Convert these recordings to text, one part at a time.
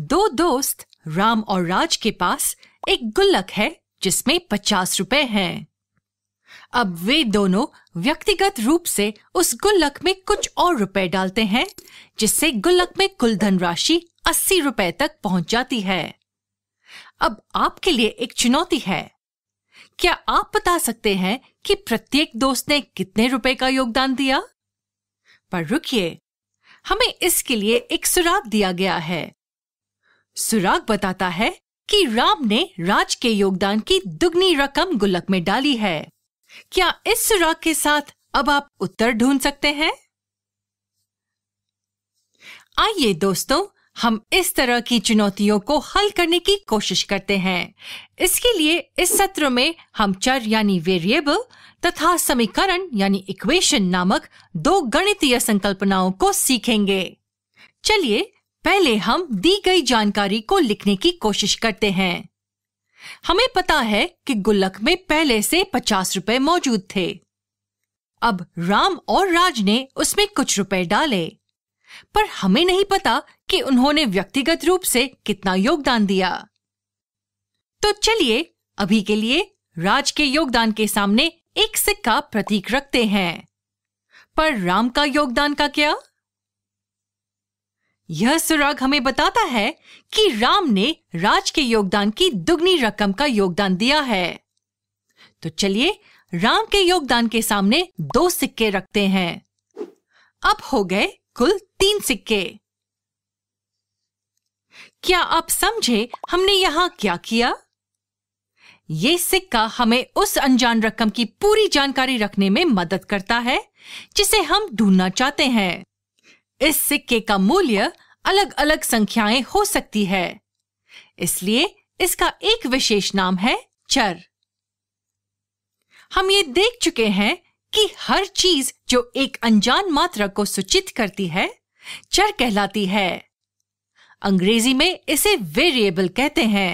दो दोस्त राम और राज के पास एक गुल्लक है जिसमें पचास रुपए हैं। अब वे दोनों व्यक्तिगत रूप से उस गुल्लक में कुछ और रुपए डालते हैं जिससे गुल्लक में कुल धनराशि अस्सी रुपए तक पहुंच जाती है अब आपके लिए एक चुनौती है क्या आप बता सकते हैं कि प्रत्येक दोस्त ने कितने रुपए का योगदान दिया पर रुकिए हमें इसके लिए एक सुराग दिया गया है सुराग बताता है कि राम ने राज के योगदान की दुगनी रकम गुल्लक में डाली है क्या इस सुराग के साथ अब आप उत्तर ढूंढ सकते हैं आइए दोस्तों हम इस तरह की चुनौतियों को हल करने की कोशिश करते हैं इसके लिए इस सत्र में हम चर यानी वेरिएबल तथा समीकरण यानी इक्वेशन नामक दो गणितीय संकल्पनाओं को सीखेंगे चलिए पहले हम दी गई जानकारी को लिखने की कोशिश करते हैं हमें पता है कि गुल्लक में पहले से पचास रुपए मौजूद थे अब राम और राज ने उसमें कुछ रुपए डाले पर हमें नहीं पता कि उन्होंने व्यक्तिगत रूप से कितना योगदान दिया तो चलिए अभी के लिए राज के योगदान के सामने एक सिक्का प्रतीक रखते हैं पर राम का योगदान का क्या यह सुराग हमें बताता है कि राम ने राज के योगदान की दुगनी रकम का योगदान दिया है तो चलिए राम के योगदान के सामने दो सिक्के रखते हैं अब हो गए कुल तीन सिक्के क्या आप समझे हमने यहाँ क्या किया ये सिक्का हमें उस अनजान रकम की पूरी जानकारी रखने में मदद करता है जिसे हम ढूंढना चाहते हैं इस सिक्के का मूल्य अलग अलग संख्याएं हो सकती है इसलिए इसका एक विशेष नाम है चर हम ये देख चुके हैं कि हर चीज जो एक अनजान मात्रा को सूचित करती है चर कहलाती है अंग्रेजी में इसे वेरिएबल कहते हैं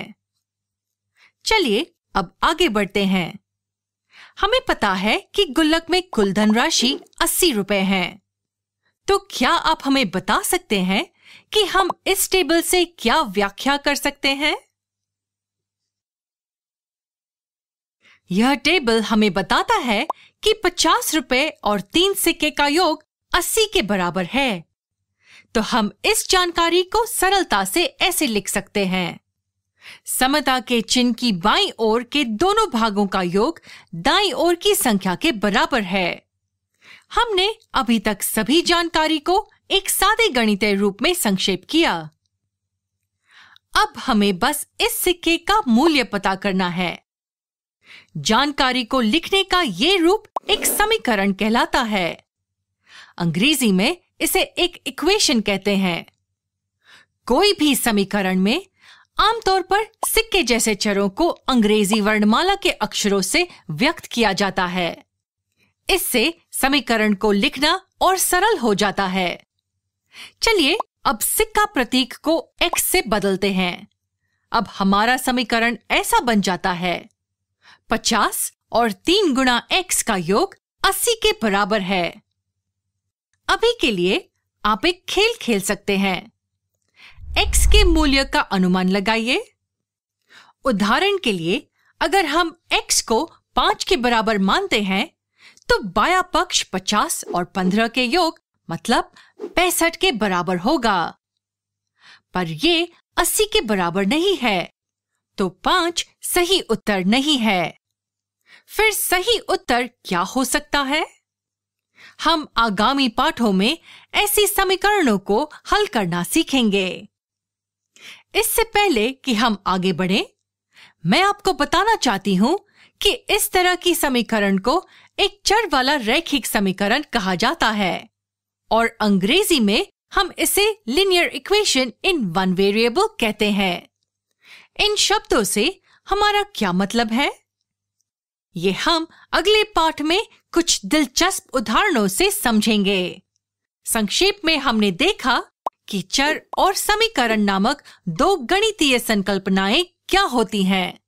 चलिए अब आगे बढ़ते हैं हमें पता है कि गुल्लक में कुल धनराशि अस्सी रुपए हैं तो क्या आप हमें बता सकते हैं कि हम इस टेबल से क्या व्याख्या कर सकते हैं यह टेबल हमें बताता है कि पचास रुपए और तीन सिक्के का योग अस्सी के बराबर है तो हम इस जानकारी को सरलता से ऐसे लिख सकते हैं समता के चिन्ह की बाई ओर के दोनों भागों का योग दाई ओर की संख्या के बराबर है हमने अभी तक सभी जानकारी को एक सादे गणितीय रूप में संक्षेप किया अब हमें बस इस सिक्के का मूल्य पता करना है जानकारी को लिखने का ये रूप एक समीकरण कहलाता है अंग्रेजी में इसे एक इक्वेशन कहते हैं कोई भी समीकरण में आमतौर पर सिक्के जैसे चरों को अंग्रेजी वर्णमाला के अक्षरों से व्यक्त किया जाता है इससे समीकरण को लिखना और सरल हो जाता है चलिए अब सिक्का प्रतीक को x से बदलते हैं अब हमारा समीकरण ऐसा बन जाता है पचास और तीन गुना एक्स का योग अस्सी के बराबर है अभी के लिए आप एक खेल खेल सकते हैं एक्स के मूल्य का अनुमान लगाइए उदाहरण के लिए अगर हम एक्स को पांच के बराबर मानते हैं तो बाया पक्ष पचास और पंद्रह के योग मतलब पैंसठ के बराबर होगा पर ये अस्सी के बराबर नहीं है तो पांच सही उत्तर नहीं है फिर सही उत्तर क्या हो सकता है हम आगामी पाठों में ऐसी समीकरणों को हल करना सीखेंगे इससे पहले कि हम आगे बढ़े मैं आपको बताना चाहती हूँ कि इस तरह की समीकरण को एक चर वाला रैखिक समीकरण कहा जाता है और अंग्रेजी में हम इसे linear equation in one variable कहते हैं इन शब्दों से हमारा क्या मतलब है ये हम अगले पाठ में कुछ दिलचस्प उदाहरणों से समझेंगे संक्षेप में हमने देखा कि चर और समीकरण नामक दो गणितीय संकल्पनाएं क्या होती हैं